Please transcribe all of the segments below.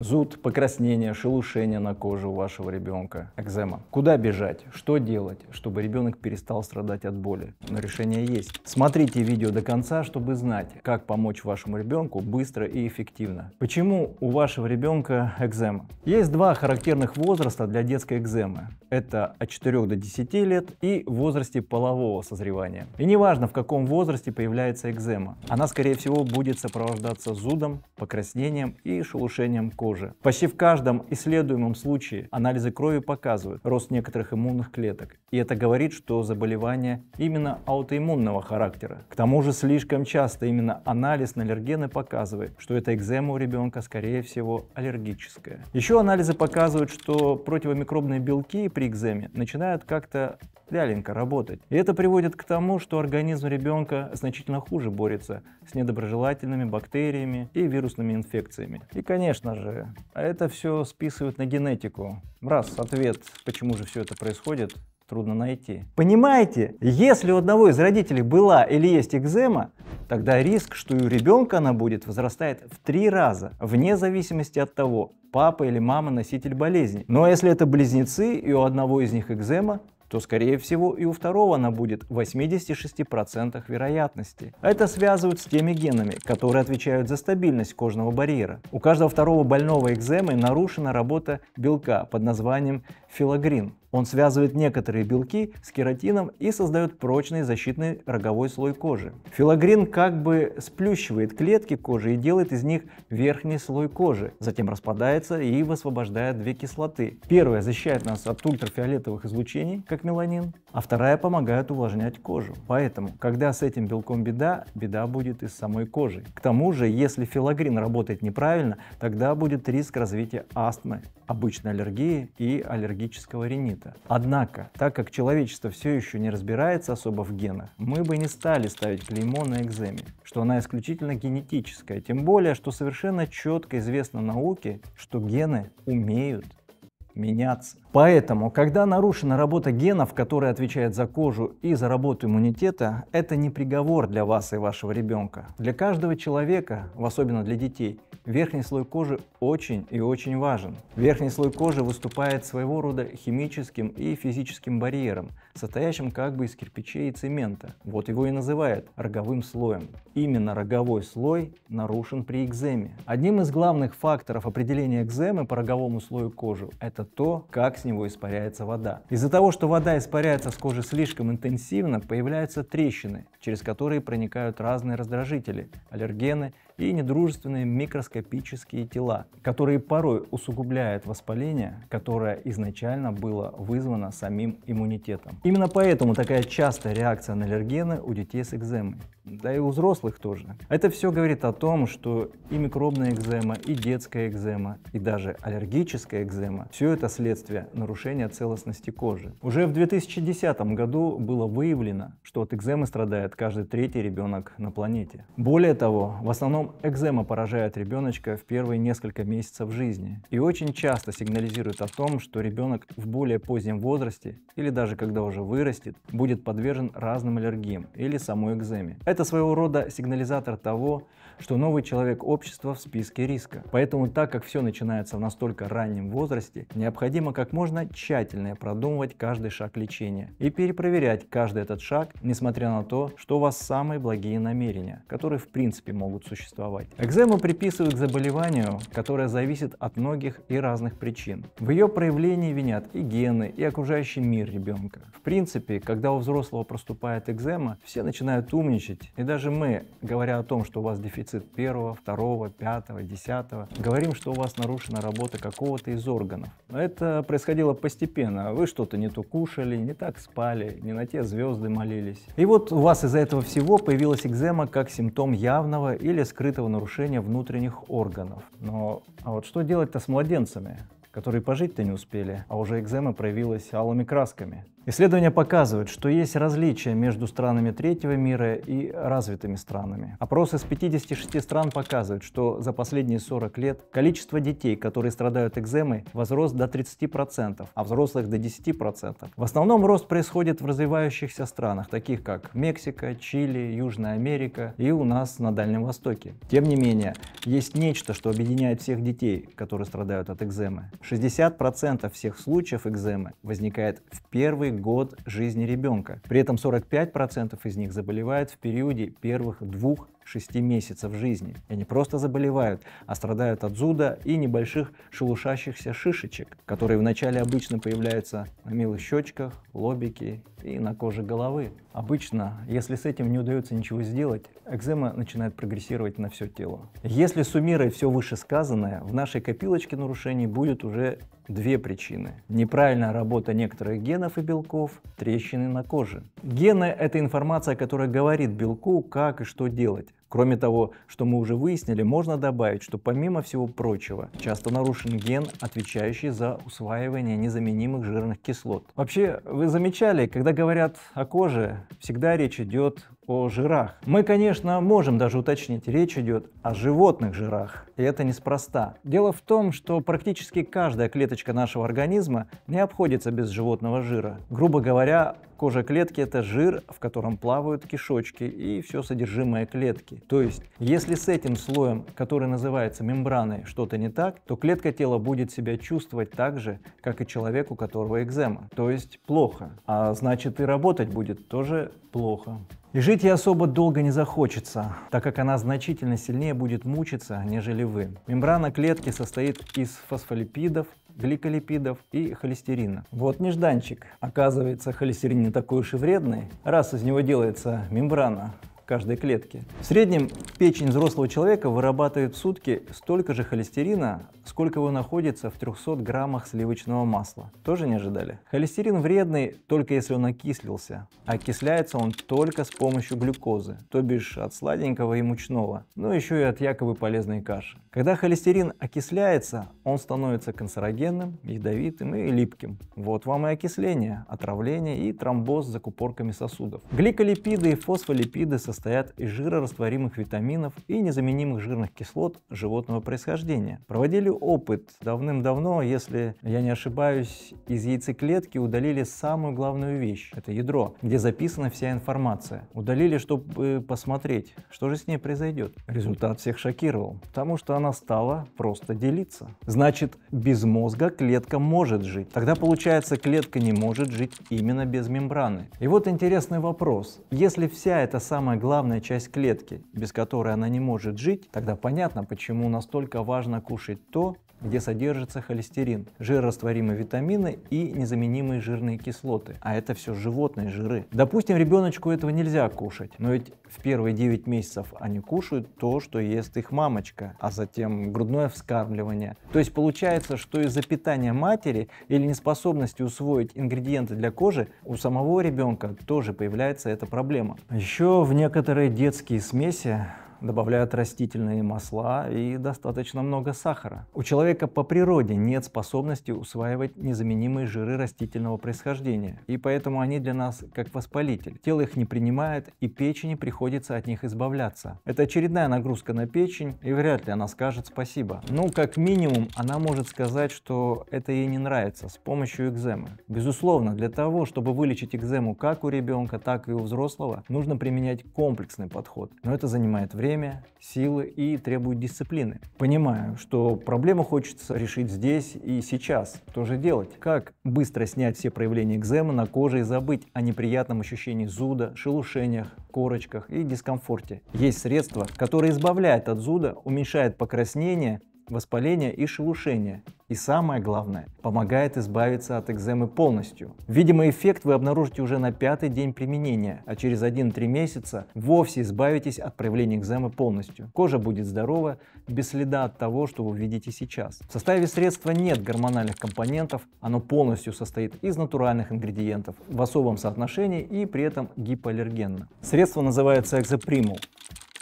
Зуд, покраснение, шелушение на коже у вашего ребенка, экзема. Куда бежать? Что делать, чтобы ребенок перестал страдать от боли? Но решение есть. Смотрите видео до конца, чтобы знать, как помочь вашему ребенку быстро и эффективно. Почему у вашего ребенка экзема? Есть два характерных возраста для детской экземы. Это от 4 до 10 лет и в возрасте полового созревания. И неважно, в каком возрасте появляется экзема, она, скорее всего, будет сопровождаться зудом, покраснением и шелушением кожи похожи. Почти в каждом исследуемом случае анализы крови показывают рост некоторых иммунных клеток. И это говорит, что заболевание именно аутоиммунного характера. К тому же слишком часто именно анализ на аллергены показывает, что это экзема у ребенка, скорее всего, аллергическая. Еще анализы показывают, что противомикробные белки при экземе начинают как-то вяленько работать. И это приводит к тому, что организм ребенка значительно хуже борется с недоброжелательными бактериями и вирусными инфекциями. И, конечно же, это все списывают на генетику. Раз ответ, почему же все это происходит, трудно найти. Понимаете, если у одного из родителей была или есть экзема, тогда риск, что и у ребенка она будет, возрастает в три раза, вне зависимости от того, папа или мама носитель болезни. Но если это близнецы и у одного из них экзема, то, скорее всего, и у второго она будет в 86% вероятности. Это связывают с теми генами, которые отвечают за стабильность кожного барьера. У каждого второго больного экземы нарушена работа белка под названием филогрин. Он связывает некоторые белки с кератином и создает прочный защитный роговой слой кожи. Филогрин как бы сплющивает клетки кожи и делает из них верхний слой кожи, затем распадается и высвобождает две кислоты. Первая защищает нас от ультрафиолетовых излучений, как меланин, а вторая помогает увлажнять кожу. Поэтому, когда с этим белком беда, беда будет из самой кожи. К тому же, если филогрин работает неправильно, тогда будет риск развития астмы, обычной аллергии и аллергического ринита защита. Однако, так как человечество все еще не разбирается особо в генах, мы бы не стали ставить клеймо на экземе, что она исключительно генетическая, тем более, что совершенно четко известно науке, что гены умеют меняться. Поэтому, когда нарушена работа генов, которые отвечают за кожу и за работу иммунитета, это не приговор для вас и вашего ребенка. Для каждого человека, в особенно для детей, верхний слой кожи очень и очень важен. Верхний слой кожи выступает своего рода химическим и физическим барьером, состоящим как бы из кирпичей и цемента. Вот его и называют роговым слоем. Именно роговой слой нарушен при экземе. Одним из главных факторов определения экземы по роговому слою кожи – это то, как с него испаряется вода. Из-за того, что вода испаряется с кожи слишком интенсивно, появляются трещины, через которые проникают разные раздражители, аллергены и недружественные микроскопические тела, которые порой усугубляют воспаление, которое изначально было вызвано самим иммунитетом. Именно поэтому такая частая реакция на аллергены у детей с экземой, да и у взрослых тоже. Это все говорит о том, что и микробная экзема, и детская экзема, и даже аллергическая экзема – все это следствие нарушения целостности кожи. Уже в 2010 году было выявлено, что от экземы страдает каждый третий ребенок на планете. Более того, в основном экзема поражает ребеночка в первые несколько месяцев жизни и очень часто сигнализирует о том, что ребенок в более позднем возрасте или даже когда уже вырастет, будет подвержен разным аллергиям или самой экземе. Это своего рода сигнализатор того, что новый человек общества в списке риска. Поэтому так как все начинается в настолько раннем возрасте, необходимо как можно тщательнее продумывать каждый шаг лечения и перепроверять каждый этот шаг, несмотря на то, что у вас самые благие намерения, которые в принципе могут существовать существовать. Экзему приписывают к заболеванию, которое зависит от многих и разных причин. В ее проявлении винят и гены, и окружающий мир ребенка. В принципе, когда у взрослого проступает экзема, все начинают умничать. И даже мы, говоря о том, что у вас дефицит первого, второго, пятого, десятого, говорим, что у вас нарушена работа какого-то из органов. Но это происходило постепенно. Вы что-то не то кушали, не так спали, не на те звезды молились. И вот у вас из-за этого всего появилась экзема как симптом явного или скрытого открытого нарушения внутренних органов. Но а вот что делать-то с младенцами, которые пожить-то не успели, а уже экзема проявилась алыми красками? Исследования показывают, что есть различия между странами третьего мира и развитыми странами. Опросы из 56 стран показывают, что за последние 40 лет количество детей, которые страдают экземой, возрос до 30%, а взрослых до 10%. В основном рост происходит в развивающихся странах, таких как Мексика, Чили, Южная Америка и у нас на Дальнем Востоке. Тем не менее, есть нечто, что объединяет всех детей, которые страдают от экземы. 60% всех случаев экземы возникает в первый год жизни ребенка. При этом 45% из них заболевают в периоде первых двух 6 месяцев жизни. И они просто заболевают, а страдают от зуда и небольших шелушащихся шишечек, которые вначале обычно появляются на милых щечках, лобике и на коже головы. Обычно, если с этим не удается ничего сделать, экзема начинает прогрессировать на все тело. Если суммировать все вышесказанное, в нашей копилочке нарушений будет уже Две причины. Неправильная работа некоторых генов и белков, трещины на коже. Гены – это информация, которая говорит белку, как и что делать. Кроме того, что мы уже выяснили, можно добавить, что помимо всего прочего, часто нарушен ген, отвечающий за усваивание незаменимых жирных кислот. Вообще, вы замечали, когда говорят о коже, всегда речь идет о жирах. Мы, конечно, можем даже уточнить, речь идет о животных жирах, и это неспроста. Дело в том, что практически каждая клеточка нашего организма не обходится без животного жира. Грубо говоря, кожа клетки – это жир, в котором плавают кишочки и все содержимое клетки. То есть, если с этим слоем, который называется мембраной, что-то не так, то клетка тела будет себя чувствовать так же, как и человек, у которого экзема. То есть, плохо. А значит, и работать будет тоже плохо. И жить ей особо долго не захочется, так как она значительно сильнее будет мучиться, нежели вы. Мембрана клетки состоит из фосфолипидов, гликолипидов и холестерина. Вот нежданчик. Оказывается, холестерин не такой уж и вредный, раз из него делается мембрана, каждой клетки. В среднем печень взрослого человека вырабатывает в сутки столько же холестерина, сколько его находится в 300 граммах сливочного масла. Тоже не ожидали? Холестерин вредный только если он окислился. А окисляется он только с помощью глюкозы, то бишь от сладенького и мучного, но еще и от якобы полезной каши. Когда холестерин окисляется, он становится канцерогенным, ядовитым и липким. Вот вам и окисление, отравление и тромбоз за купорками сосудов. Гликолипиды и фосфолипиды со состоят из жирорастворимых витаминов и незаменимых жирных кислот животного происхождения. Проводили опыт давным-давно, если я не ошибаюсь, из яйцеклетки удалили самую главную вещь – это ядро, где записана вся информация. Удалили, чтобы э, посмотреть, что же с ней произойдет. Результат всех шокировал, потому что она стала просто делиться. Значит, без мозга клетка может жить. Тогда получается, клетка не может жить именно без мембраны. И вот интересный вопрос. Если вся эта самая главная часть клетки, без которой она не может жить, тогда понятно, почему настолько важно кушать то, где содержится холестерин, жирорастворимые витамины и незаменимые жирные кислоты. А это все животные жиры. Допустим, ребеночку этого нельзя кушать, но ведь в первые 9 месяцев они кушают то, что ест их мамочка, а затем грудное вскармливание. То есть получается, что из-за питания матери или неспособности усвоить ингредиенты для кожи у самого ребенка тоже появляется эта проблема. А Еще в некоторых некоторые детские смеси добавляют растительные масла и достаточно много сахара. У человека по природе нет способности усваивать незаменимые жиры растительного происхождения, и поэтому они для нас как воспалитель. Тело их не принимает, и печени приходится от них избавляться. Это очередная нагрузка на печень, и вряд ли она скажет спасибо. Ну, как минимум, она может сказать, что это ей не нравится с помощью экземы. Безусловно, для того, чтобы вылечить экзему как у ребенка, так и у взрослого, нужно применять комплексный подход, но это занимает время время, силы и требует дисциплины. Понимаю, что проблему хочется решить здесь и сейчас. Что же делать? Как быстро снять все проявления экземы на коже и забыть о неприятном ощущении зуда, шелушениях, корочках и дискомфорте? Есть средства, которые избавляют от зуда, уменьшают покраснение воспаления и шелушения. И самое главное, помогает избавиться от экземы полностью. Видимо, эффект вы обнаружите уже на пятый день применения, а через 1-3 месяца вовсе избавитесь от проявления экземы полностью. Кожа будет здорова, без следа от того, что вы видите сейчас. В составе средства нет гормональных компонентов, оно полностью состоит из натуральных ингредиентов в особом соотношении и при этом гипоаллергенно. Средство называется экзопримул.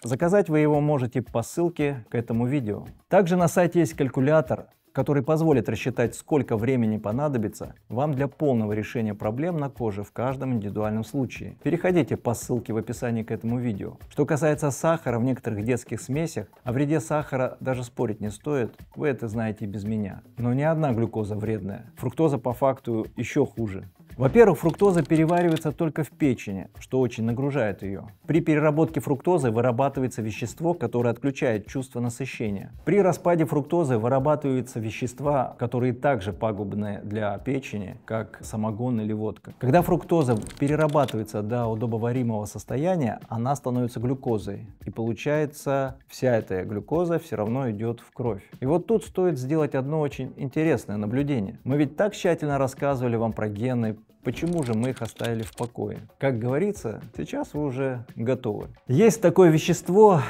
Заказать вы его можете по ссылке к этому видео. Также на сайте есть калькулятор, который позволит рассчитать, сколько времени понадобится вам для полного решения проблем на коже в каждом индивидуальном случае. Переходите по ссылке в описании к этому видео. Что касается сахара в некоторых детских смесях, о вреде сахара даже спорить не стоит, вы это знаете без меня. Но ни одна глюкоза вредная. Фруктоза по факту еще хуже. Во-первых, фруктоза переваривается только в печени, что очень нагружает ее. При переработке фруктозы вырабатывается вещество, которое отключает чувство насыщения. При распаде фруктозы вырабатываются вещества, которые также пагубны для печени, как самогон или водка. Когда фруктоза перерабатывается до удобоваримого состояния, она становится глюкозой. И получается, вся эта глюкоза все равно идет в кровь. И вот тут стоит сделать одно очень интересное наблюдение. Мы ведь так тщательно рассказывали вам про гены, Почему же мы их оставили в покое? Как говорится, сейчас вы уже готовы. Есть такое вещество,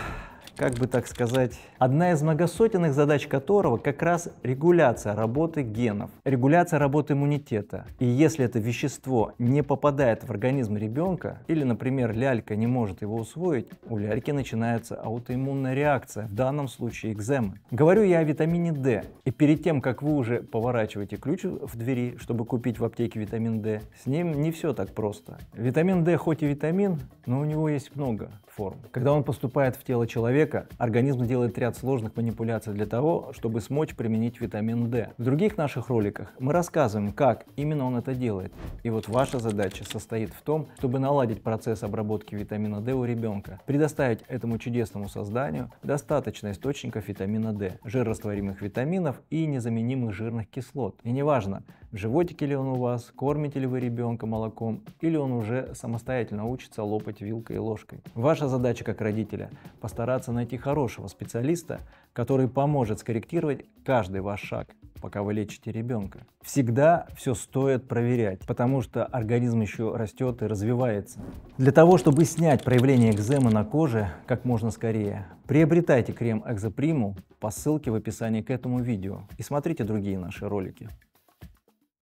как бы так сказать, одна из многосотенных задач которого как раз регуляция работы генов, регуляция работы иммунитета. И если это вещество не попадает в организм ребенка, или, например, лялька не может его усвоить, у ляльки начинается аутоиммунная реакция, в данном случае экземы. Говорю я о витамине D. И перед тем, как вы уже поворачиваете ключ в двери, чтобы купить в аптеке витамин D, с ним не все так просто. Витамин D хоть и витамин, но у него есть много форм. Когда он поступает в тело человека, человека организм делает ряд сложных манипуляций для того, чтобы смочь применить витамин D. В других наших роликах мы рассказываем, как именно он это делает. И вот ваша задача состоит в том, чтобы наладить процесс обработки витамина D у ребенка, предоставить этому чудесному созданию достаточно источников витамина D, жирорастворимых витаминов и незаменимых жирных кислот. И неважно, в животике ли он у вас, кормите ли вы ребенка молоком, или он уже самостоятельно учится лопать вилкой и ложкой. Ваша задача как родителя – постараться найти хорошего специалиста, который поможет скорректировать каждый ваш шаг, пока вы лечите ребенка. Всегда все стоит проверять, потому что организм еще растет и развивается. Для того, чтобы снять проявление экземы на коже как можно скорее, приобретайте крем Экзоприму по ссылке в описании к этому видео и смотрите другие наши ролики.